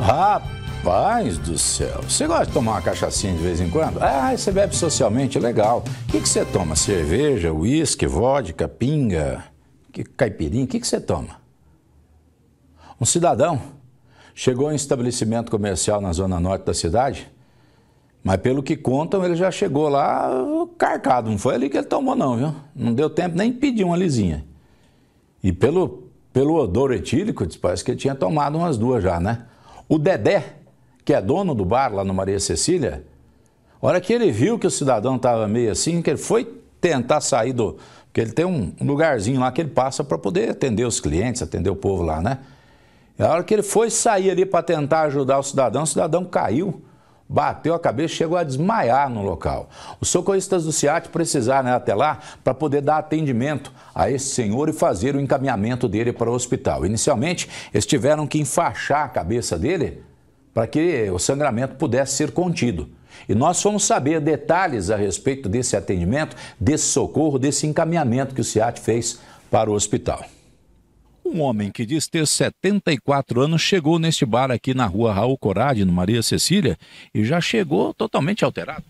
Rapaz do céu, você gosta de tomar uma cachaçinha de vez em quando? Ah, você bebe socialmente, legal. O que, que você toma? Cerveja, uísque, vodka, pinga, que, caipirinha? O que, que você toma? Um cidadão chegou em um estabelecimento comercial na zona norte da cidade, mas pelo que contam, ele já chegou lá carcado. Não foi ali que ele tomou, não, viu? Não deu tempo nem pedir uma lisinha. E pelo, pelo odor etílico, parece que ele tinha tomado umas duas já, né? O Dedé, que é dono do bar lá no Maria Cecília, hora que ele viu que o cidadão estava meio assim, que ele foi tentar sair do. Porque ele tem um lugarzinho lá que ele passa para poder atender os clientes, atender o povo lá, né? E a hora que ele foi sair ali para tentar ajudar o cidadão, o cidadão caiu bateu a cabeça e chegou a desmaiar no local. Os socorristas do Ciat precisaram ir né, até lá para poder dar atendimento a esse senhor e fazer o encaminhamento dele para o hospital. Inicialmente, eles tiveram que enfaixar a cabeça dele para que o sangramento pudesse ser contido. E nós fomos saber detalhes a respeito desse atendimento, desse socorro, desse encaminhamento que o Ciat fez para o hospital. Um homem que diz ter 74 anos chegou neste bar aqui na rua Raul Corade, no Maria Cecília, e já chegou totalmente alterado.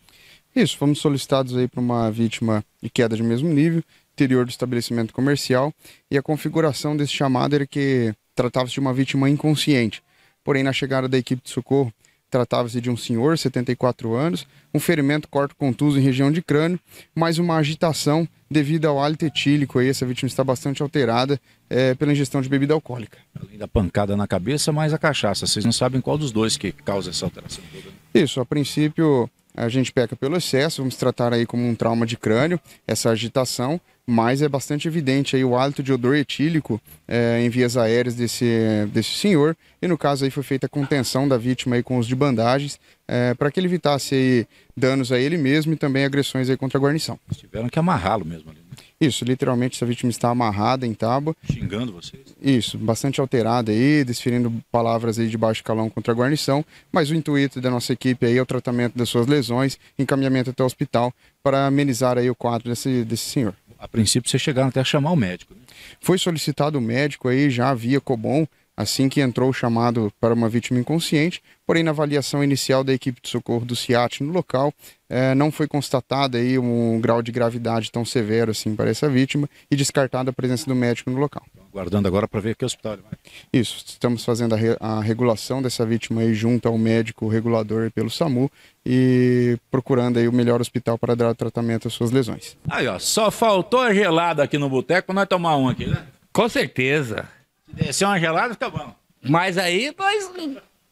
Isso, fomos solicitados aí para uma vítima de queda de mesmo nível, interior do estabelecimento comercial, e a configuração desse chamado era que tratava-se de uma vítima inconsciente. Porém, na chegada da equipe de socorro, Tratava-se de um senhor, 74 anos, um ferimento corto contuso em região de crânio, mais uma agitação devido ao hálito etílico. Aí essa vítima está bastante alterada é, pela ingestão de bebida alcoólica. Além da pancada na cabeça, mais a cachaça. Vocês não sabem qual dos dois que causa essa alteração né? Isso, a princípio a gente peca pelo excesso, vamos tratar aí como um trauma de crânio, essa agitação, mas é bastante evidente aí o hálito de odor etílico é, em vias aéreas desse, desse senhor, e no caso aí foi feita a contenção da vítima aí com os de bandagens, é, eh, para que ele evitasse aí danos a ele mesmo e também agressões aí contra a guarnição. tiveram que amarrá-lo mesmo ali, né? Isso, literalmente essa vítima está amarrada em tábua. Xingando vocês? Isso, bastante alterada aí, desferindo palavras aí de baixo calão contra a guarnição, mas o intuito da nossa equipe aí é o tratamento das suas lesões, encaminhamento até o hospital para amenizar aí o quadro desse, desse senhor a princípio você chegar até a chamar o médico. Né? Foi solicitado o médico aí, já via Cobom, assim que entrou o chamado para uma vítima inconsciente, porém na avaliação inicial da equipe de socorro do CIAT no local, eh, não foi constatada aí um grau de gravidade tão severo assim para essa vítima e descartada a presença do médico no local. Guardando agora para ver que hospital ele vai. Isso, estamos fazendo a, re, a regulação dessa vítima aí junto ao médico regulador pelo SAMU e procurando aí o melhor hospital para dar tratamento às suas lesões. Aí, ó, só faltou a gelada aqui no boteco, nós tomar um aqui, né? Com certeza. Se descer uma gelada, fica bom. Mas aí, mas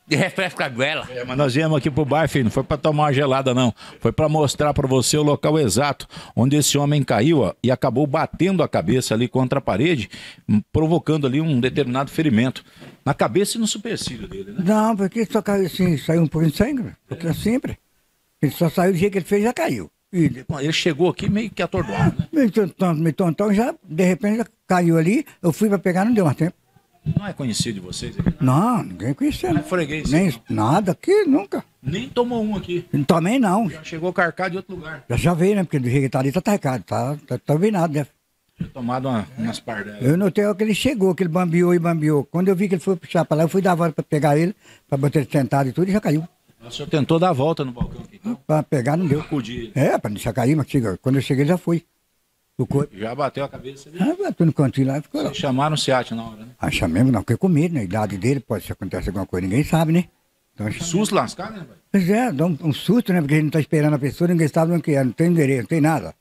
de refresco a goela. É, mas nós viemos aqui pro bar, filho, não foi para tomar uma gelada, não. Foi para mostrar para você o local exato onde esse homem caiu ó, e acabou batendo a cabeça ali contra a parede, hum, provocando ali um determinado ferimento. Na cabeça e no supercílio dele, né? Não, porque só caiu assim, saiu um pouquinho de sangue, né? porque é. é. sempre. Ele só saiu do jeito que ele fez, já caiu. Ele, ele chegou aqui meio que atordoado, é, né? Meio tontão, meio tontão, já, de repente, já caiu ali. Eu fui para pegar, não deu mais tempo. Não é conhecido de vocês? É aqui, não? não, ninguém conhecia. Não é freguês? Nem, não. Nada aqui, nunca. Nem tomou um aqui? Também não. Já chegou carcado de outro lugar? Já, já veio, né? Porque do jeito que tá ali, tá carcado. Tá, tá, tá nada, né? Tinha tomado uma, umas pardas. Eu notei que ele chegou, que ele bambiou e bambiou. Quando eu vi que ele foi puxar pra lá, eu fui dar a volta pra pegar ele, pra botar ele sentado e tudo, e já caiu. O senhor tentou dar a volta no balcão aqui, então? Pra pegar, não deu. Acudir. É, pra deixar cair, mas chega. quando eu cheguei, já fui corpo. Já bateu a cabeça dele? Ah, bateu no cantinho lá e ficou lá. chamaram o Seat na hora, né? Ah, não, porque é com medo, né? idade dele, pode se acontecer alguma coisa, ninguém sabe, né? Então, susto lascado, né, pai? Pois é, dá um, um, susto, né? Porque a gente não tá esperando a pessoa, ninguém sabe o que é, não tem endereço, não tem nada.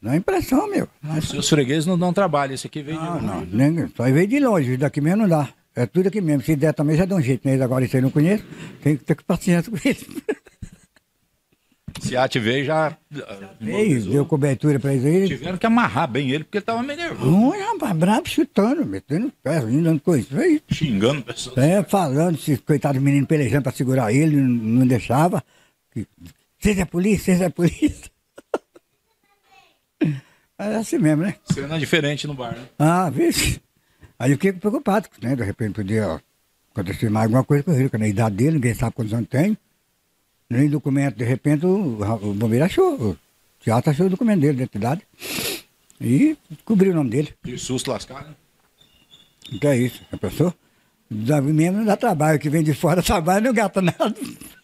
Não é impressão, meu. Mas... Os fregueses não dão trabalho, esse aqui veio não, de longe. Não, né? só veio de longe, daqui mesmo não dá. É tudo aqui mesmo. Se der também já dá um jeito, né? Agora isso aí eu não conheço, tem que ter paciência com isso. Se ativei, já. Veio, deu cobertura pra ele. Tiveram que amarrar bem ele, porque ele tava meio nervoso. Não, rapaz, é brabo, chutando, metendo pés, indo coisa. Foi Xingando pessoas. É, falando, esses coitados meninos pelejando pra segurar ele, não, não deixava. Vocês é polícia, vocês é polícia. É assim mesmo, né? Cena diferente no bar, né? Ah, vixe. Aí eu fiquei preocupado, né? De repente podia acontecer mais alguma coisa com ele, porque na idade dele, ninguém sabe quantos anos tem nem documento. De repente o, o bombeiro achou, o teatro achou o documento dele, identidade. E cobriu o nome dele. E susto lascado, né? é isso, a pessoa. Menos dá trabalho, que vem de fora trabalho não gasta nada.